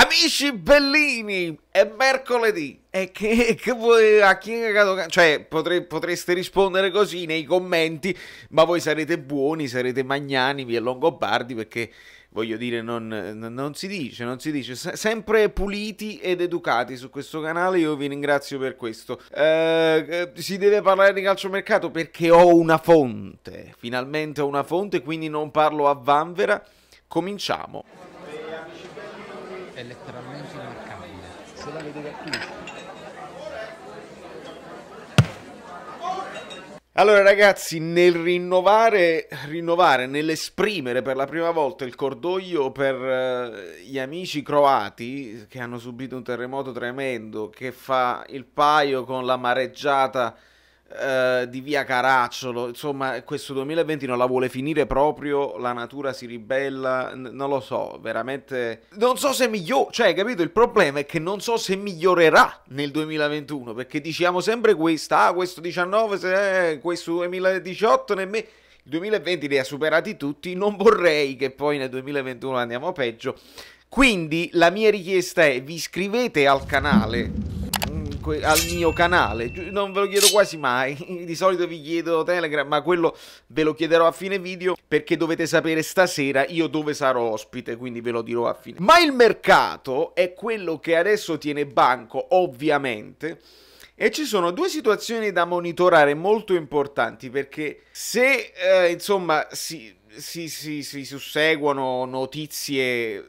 Amici bellini, è mercoledì. E che, che voi, a chi è cagato? Cioè, potre, potreste rispondere così nei commenti, ma voi sarete buoni, sarete magnanimi e longobardi perché voglio dire, non, non, si dice, non si dice. Se sempre puliti ed educati su questo canale, io vi ringrazio per questo. Eh, eh si deve parlare di calciomercato perché ho una fonte, finalmente ho una fonte, quindi non parlo a vanvera. Cominciamo è letteralmente immarcabile. Se la vedete qui. Allora ragazzi, nel rinnovare, rinnovare, nell'esprimere per la prima volta il cordoglio per eh, gli amici croati che hanno subito un terremoto tremendo che fa il paio con la mareggiata eh, di via Caracciolo, insomma, questo 2020 non la vuole finire proprio, la natura si ribella, n- non lo so, veramente non so se migliora, cioè, capito, il problema è che non so se migliorerà nel 2021, perché diciamo sempre questa, ah, questo 19, se, eh, questo 2018 nemmeno il 2020 li ha superati tutti, non vorrei che poi nel 2021 andiamo peggio. Quindi la mia richiesta è vi iscrivete al canale al mio canale. Non ve lo chiedo quasi mai, di solito vi chiedo Telegram, ma quello ve lo chiederò a fine video perché dovete sapere stasera io dove sarò ospite, quindi ve lo dirò a fine. Ma il mercato è quello che adesso tiene banco, ovviamente. E ci sono due situazioni da monitorare molto importanti perché se eh, insomma si, si, si, si susseguono notizie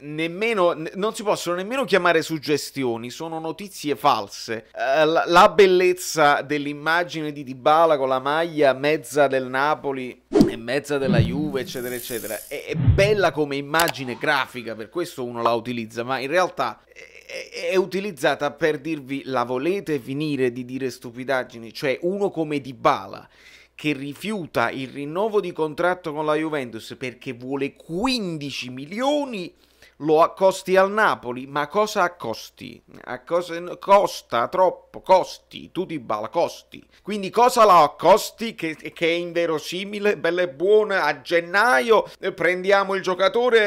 nemmeno, non si possono nemmeno chiamare suggestioni, sono notizie false. Eh, la, bellezza dell'immagine di Dybala con la maglia mezza del Napoli e mezza della Juve, eccetera, eccetera, è bella come immagine grafica, per questo uno la utilizza, ma in realtà è utilizzata per dirvi la volete finire di dire stupidaggini, cioè uno come Dybala che rifiuta il rinnovo di contratto con la Juventus perché vuole 15 milioni lo accosti al Napoli, ma cosa accosti? A cosa... Costa troppo, costi, tu di bala, costi. Quindi cosa la accosti che, che è inverosimile, bella e buona, a gennaio eh, prendiamo il giocatore,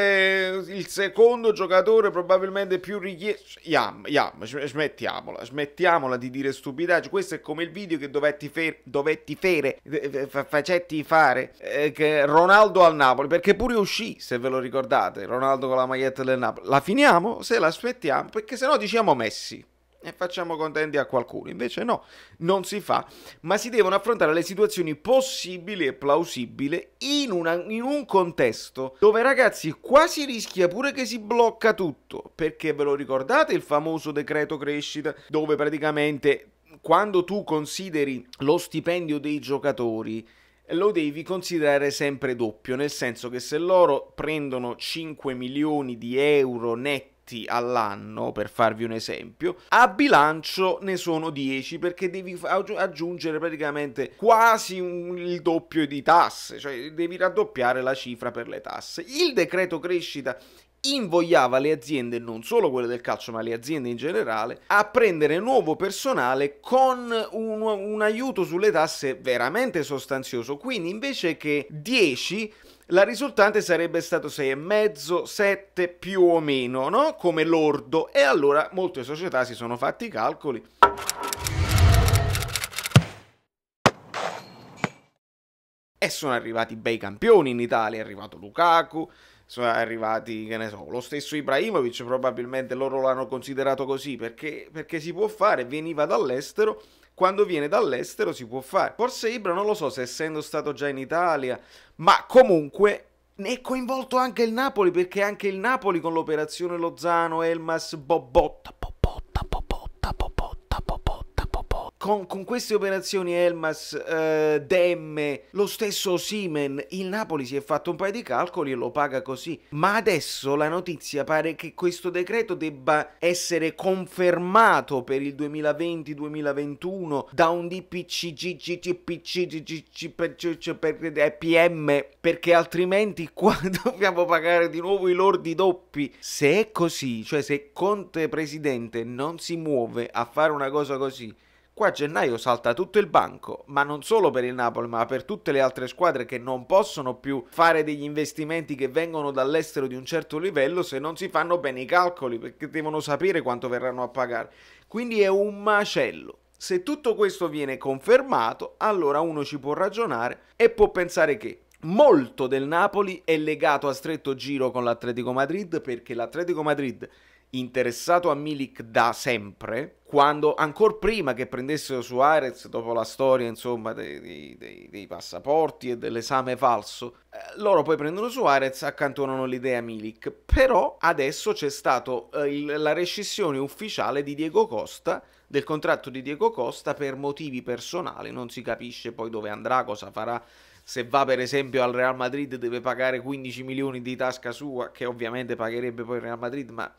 eh, il secondo giocatore probabilmente più richiesto. Yam, yam, smettiamola, smettiamola di dire stupidaggio, questo è come il video che dovetti, fer- dovetti fere, eh, facetti fare, eh, Ronaldo al Napoli, perché pure uscì, se ve lo ricordate, Ronaldo con la maglietta parte del Napoli. La finiamo se la aspettiamo, perché se no diciamo Messi e facciamo contenti a qualcuno. Invece no, non si fa, ma si devono affrontare le situazioni possibili e plausibili in, una, in, un contesto dove ragazzi quasi rischia pure che si blocca tutto, perché ve lo ricordate il famoso decreto crescita dove praticamente quando tu consideri lo stipendio dei giocatori lo devi considerare sempre doppio, nel senso che se loro prendono 5 milioni di euro netti all'anno, per farvi un esempio, a bilancio ne sono 10 perché devi aggiungere praticamente quasi un, il doppio di tasse, cioè devi raddoppiare la cifra per le tasse. Il decreto crescita invogliava le aziende, non solo quelle del calcio, ma le aziende in generale, a prendere nuovo personale con un, un aiuto sulle tasse veramente sostanzioso. Quindi invece che 10 la risultante sarebbe stato 6,5, 7 più o meno, no? Come lordo. E allora molte società si sono fatti i calcoli. E sono arrivati bei campioni in Italia, è arrivato Lukaku, sono arrivati, che ne so, lo stesso Ibrahimovic probabilmente loro l'hanno considerato così perché, perché si può fare, veniva dall'estero quando viene dall'estero si può fare. Forse Ibra non lo so se essendo stato già in Italia, ma comunque ne è coinvolto anche il Napoli perché anche il Napoli con l'operazione Lozano, Elmas, Bobotta, Con, con, queste operazioni Elmas, eh, Demme, lo stesso Simen, il Napoli si è fatto un paio di calcoli e lo paga così. Ma adesso la notizia pare che questo decreto debba essere confermato per il 2020-2021 da un DPC, GGTPC, GGC, PM, perché altrimenti qua dobbiamo pagare di nuovo i lordi doppi. Se è così, cioè se Conte Presidente non si muove a fare una cosa così, Qua a gennaio salta tutto il banco, ma non solo per il Napoli, ma per tutte le altre squadre che non possono più fare degli investimenti che vengono dall'estero di un certo livello se non si fanno bene i calcoli, perché devono sapere quanto verranno a pagare. Quindi è un macello. Se tutto questo viene confermato, allora uno ci può ragionare e può pensare che molto del Napoli è legato a stretto giro con l'Atletico Madrid perché l'Atletico Madrid interessato a Milik da sempre, quando ancora prima che prendessero Suarez, dopo la storia insomma dei, dei, dei passaporti e dell'esame falso, eh, loro poi prendono Suarez, accantonano l'idea Milik, però adesso c'è stata eh, la rescissione ufficiale di Diego Costa, del contratto di Diego Costa per motivi personali, non si capisce poi dove andrà, cosa farà, se va per esempio al Real Madrid deve pagare 15 milioni di tasca sua, che ovviamente pagherebbe poi il Real Madrid, ma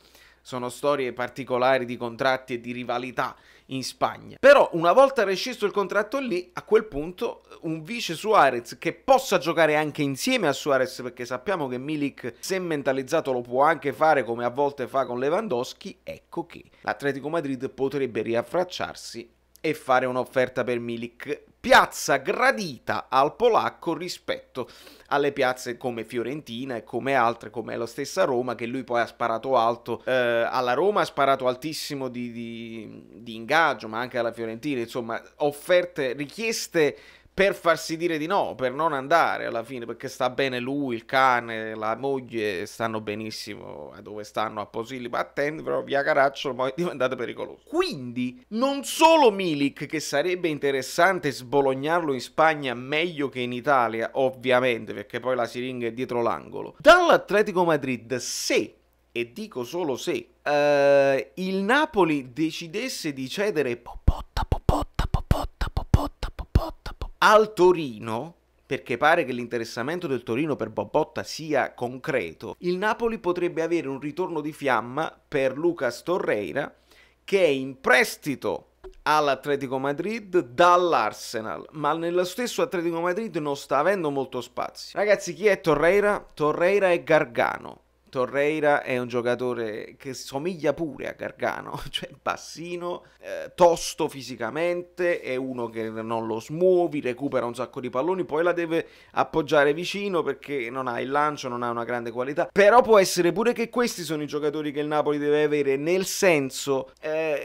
sono storie particolari di contratti e di rivalità in Spagna. Però una volta rescisso il contratto lì, a quel punto un vice Suarez che possa giocare anche insieme a Suarez, perché sappiamo che Milik se mentalizzato lo può anche fare come a volte fa con Lewandowski, ecco che l'Atletico Madrid potrebbe riaffracciarsi e fare un'offerta per Milik. Piazza gradita al polacco rispetto alle piazze come Fiorentina e come altre, come la stessa Roma, che lui poi ha sparato alto. Eh, alla Roma ha sparato altissimo di, di, di ingaggio, ma anche alla Fiorentina, insomma, offerte, richieste per farsi dire di no, per non andare alla fine, perché sta bene lui, il cane, la moglie, stanno benissimo eh, dove stanno a Posilli, ma attenti però via Caracciolo, poi diventate pericolosi. Quindi, non solo Milik, che sarebbe interessante sbolognarlo in Spagna meglio che in Italia, ovviamente, perché poi la siringa è dietro l'angolo, dall'Atletico Madrid, se e dico solo se uh, il Napoli decidesse di cedere Popotta Popotta al Torino, perché pare che l'interessamento del Torino per Bobotta sia concreto, il Napoli potrebbe avere un ritorno di fiamma per Lucas Torreira che è in prestito all'Atletico Madrid dall'Arsenal, ma nello stesso Atletico Madrid non sta avendo molto spazio. Ragazzi, chi è Torreira? Torreira è Gargano, Torreira è un giocatore che somiglia pure a Gargano, cioè bassino, eh, tosto fisicamente, è uno che non lo smuovi, recupera un sacco di palloni, poi la deve appoggiare vicino perché non ha il lancio, non ha una grande qualità, però può essere pure che questi sono i giocatori che il Napoli deve avere, nel senso eh,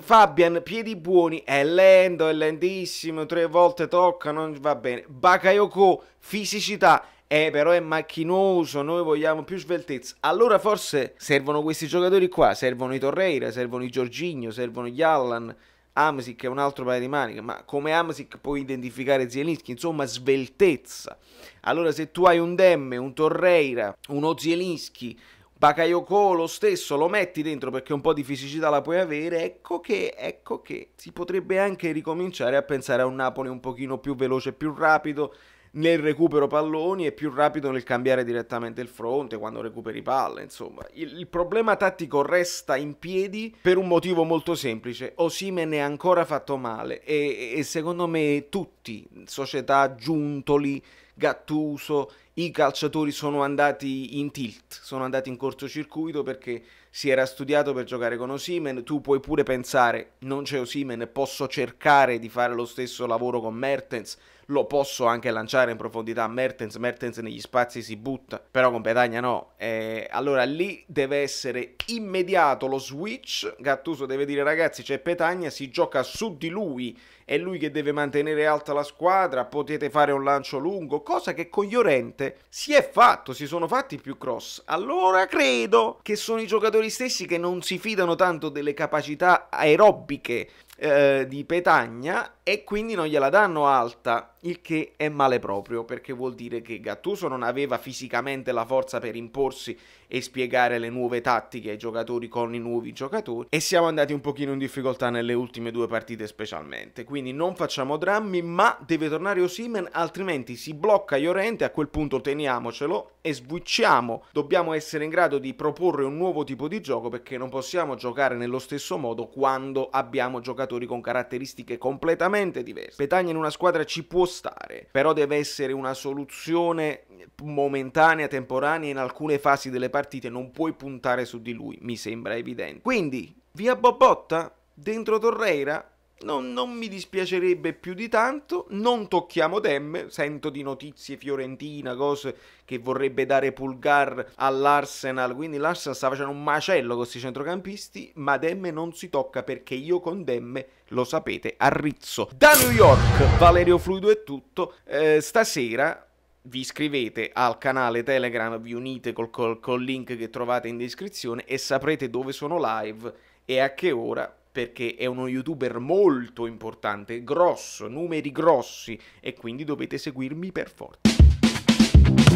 Fabian, piedi buoni, è lento, è lentissimo, tre volte tocca, non va bene, Bakayoko, fisicità, eh però è macchinoso, noi vogliamo più sveltezza. Allora forse servono questi giocatori qua, servono i Torreira, servono i Giorgigno, servono gli Allan, Amsic è un altro paio di maniche, ma come Amsic puoi identificare Zielinski, insomma sveltezza. Allora se tu hai un Demme, un Torreira, uno Zielinski, Bakayoko lo stesso lo metti dentro perché un po' di fisicità la puoi avere, ecco che, ecco che si potrebbe anche ricominciare a pensare a un Napoli un pochino più veloce, più rapido, nel recupero palloni e più rapido nel cambiare direttamente il fronte quando recuperi palle. Insomma, il, il problema tattico resta in piedi per un motivo molto semplice: Osimen è ancora fatto male e, e secondo me tutti, società, Giuntoli, Gattuso, i calciatori sono andati in tilt, sono andati in cortocircuito perché si era studiato per giocare con Osimen, tu puoi pure pensare non c'è Osimen, posso cercare di fare lo stesso lavoro con Mertens, lo posso anche lanciare in profondità a Mertens, Mertens negli spazi si butta, però con Petagna no. Eh, allora lì deve essere immediato lo switch, Gattuso deve dire ragazzi c'è Petagna, si gioca su di lui, è lui che deve mantenere alta la squadra, potete fare un lancio lungo, cosa che con Llorente si è fatto, si sono fatti più cross. Allora credo che sono i giocatori stessi che non si fidano tanto delle capacità aerobiche eh, di Petagna e quindi non gliela danno alta il che è male proprio perché vuol dire che Gattuso non aveva fisicamente la forza per imporsi e spiegare le nuove tattiche ai giocatori con i nuovi giocatori e siamo andati un pochino in difficoltà nelle ultime due partite specialmente, quindi non facciamo drammi ma deve tornare Osimen altrimenti si blocca Iorente, a quel punto teniamocelo e sbucciamo, dobbiamo essere in grado di proporre un nuovo tipo di gioco perché non possiamo giocare nello stesso modo quando abbiamo giocatori con caratteristiche completamente diverse. Petagna in una squadra ci può stare, però deve essere una soluzione momentanea, temporanea in alcune fasi delle partite, non puoi puntare su di lui, mi sembra evidente. Quindi, via Bobotta, dentro Torreira, non, non, mi dispiacerebbe più di tanto, non tocchiamo Demme, sento di notizie fiorentina, cose che vorrebbe dare Pulgar all'Arsenal, quindi l'Arsenal sta facendo un macello con questi centrocampisti, ma Demme non si tocca perché io con Demme, lo sapete, arrizzo. Da New York, Valerio Fluido è tutto, eh, stasera vi iscrivete al canale Telegram, vi unite col, col, col link che trovate in descrizione e saprete dove sono live e a che ora perché è uno youtuber molto importante, grosso, numeri grossi e quindi dovete seguirmi per forza.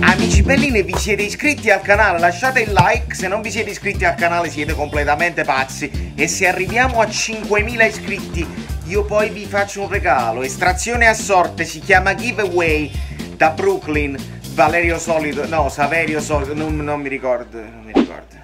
Amici belline, vi siete iscritti al canale? Lasciate il like, se non vi siete iscritti al canale siete completamente pazzi e se arriviamo a 5000 iscritti io poi vi faccio un regalo, estrazione a sorte, si chiama giveaway da Brooklyn, Valerio Solido, no Saverio Solido, non, non mi ricordo, non mi ricordo.